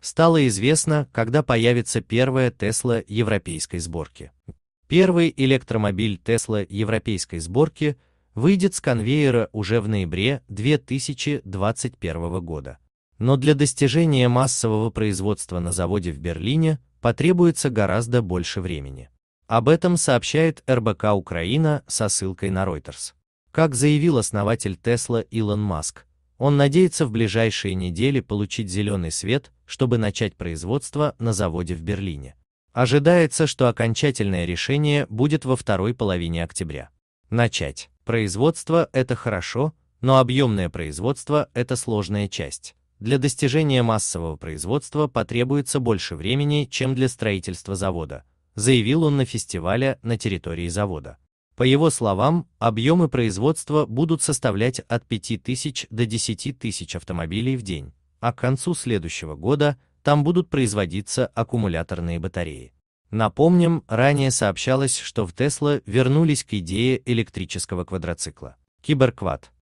стало известно, когда появится первая Тесла европейской сборки. Первый электромобиль Тесла европейской сборки выйдет с конвейера уже в ноябре 2021 года. Но для достижения массового производства на заводе в Берлине потребуется гораздо больше времени. Об этом сообщает РБК Украина со ссылкой на Reuters. Как заявил основатель Тесла Илон Маск, он надеется в ближайшие недели получить зеленый свет, чтобы начать производство на заводе в Берлине. Ожидается, что окончательное решение будет во второй половине октября. Начать. Производство – это хорошо, но объемное производство – это сложная часть. Для достижения массового производства потребуется больше времени, чем для строительства завода, заявил он на фестивале на территории завода. По его словам, объемы производства будут составлять от 5000 до 10 тысяч автомобилей в день, а к концу следующего года там будут производиться аккумуляторные батареи. Напомним, ранее сообщалось, что в Тесла вернулись к идее электрического квадроцикла. Киберквад.